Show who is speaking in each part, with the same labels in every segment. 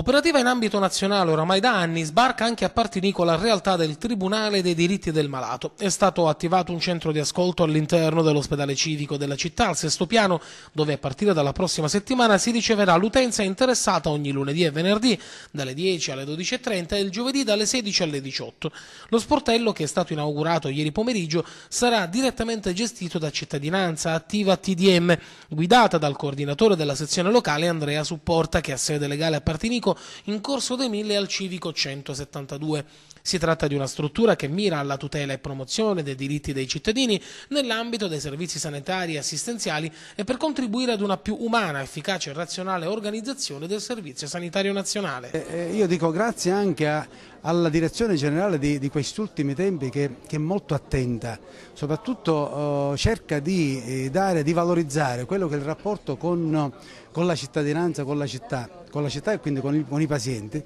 Speaker 1: Operativa in ambito nazionale oramai da anni, sbarca anche a Partinico la realtà del Tribunale dei diritti del malato. È stato attivato un centro di ascolto all'interno dell'ospedale civico della città, al sesto piano, dove a partire dalla prossima settimana si riceverà l'utenza interessata ogni lunedì e venerdì, dalle 10 alle 12.30 e il giovedì dalle 16 alle 18. Lo sportello, che è stato inaugurato ieri pomeriggio, sarà direttamente gestito da cittadinanza attiva TDM, guidata dal coordinatore della sezione locale Andrea Supporta, che ha sede legale a Partinico Bianco in Corso dei Mille al Civico 172. Si tratta di una struttura che mira alla tutela e promozione dei diritti dei cittadini nell'ambito dei servizi sanitari e assistenziali e per contribuire ad una più umana, efficace e razionale organizzazione del Servizio Sanitario Nazionale. Eh,
Speaker 2: eh io dico grazie anche a alla direzione generale di, di questi ultimi tempi che, che, è molto attenta, soprattutto eh, cerca di eh, dare, di valorizzare quello che è il rapporto con, con la cittadinanza, con la città, con la città e quindi con, il, con i pazienti.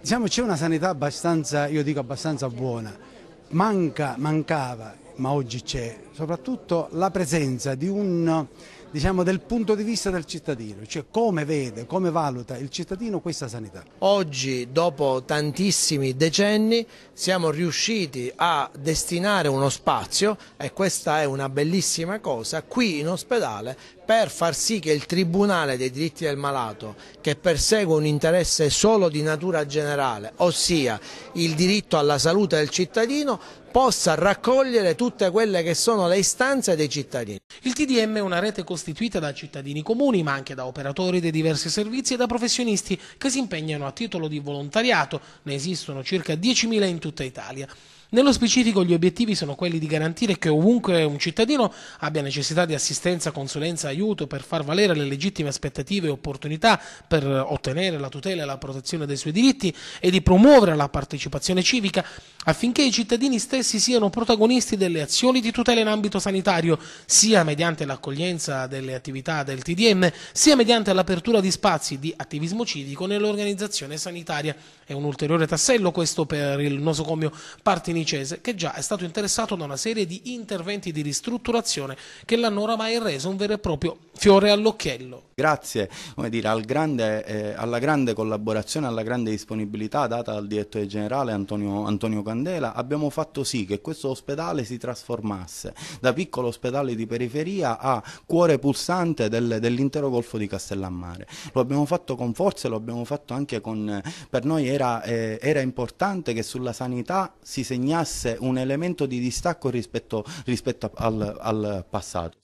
Speaker 2: Diciamo c'è una sanità abbastanza, io dico abbastanza buona, manca, mancava, ma oggi c'è, soprattutto la presenza di un diciamo, del punto di vista del cittadino, cioè come vede, come valuta il cittadino
Speaker 3: questa
Speaker 4: sanità. Oggi, dopo tantissimi decenni, siamo riusciti a destinare uno spazio, e questa è una bellissima cosa, qui in ospedale per far sì che il Tribunale dei diritti del malato, che persegue un interesse solo di natura generale, ossia il diritto alla salute del cittadino,
Speaker 1: possa raccogliere tutte quelle che sono le istanze dei cittadini. Il TDM è una rete costituita da cittadini comuni, ma anche da operatori dei diversi servizi e da professionisti che si impegnano a titolo di volontariato. Ne esistono circa 10.000 in tutta Italia. Nello specifico gli obiettivi sono quelli di garantire che ovunque un cittadino abbia necessità di assistenza, consulenza, aiuto per far valere le legittime aspettative e opportunità per ottenere la tutela e la protezione dei suoi diritti e di promuovere la partecipazione civica affinché i cittadini stessi siano protagonisti delle azioni di tutela in ambito sanitario, sia mediante l'accoglienza delle attività del TDM, sia mediante l'apertura di spazi di attivismo civico nell'organizzazione sanitaria. È un ulteriore tassello questo per il nosocomio Partini Fiumicese, che già è stato interessato da una serie di interventi di ristrutturazione che l'hanno oramai reso un vero e proprio
Speaker 3: fiore all'occhiello. Grazie dire, al grande, eh, alla grande collaborazione, alla grande disponibilità data dal direttore generale Antonio, Antonio, Candela, abbiamo fatto sì che questo ospedale si trasformasse da piccolo ospedale di periferia a cuore pulsante del, dell'intero golfo di Castellammare. Lo abbiamo fatto con forza e lo abbiamo fatto anche con... per noi era, eh, era importante che sulla sanità si segnasse un elemento di distacco rispetto, rispetto al, al passato.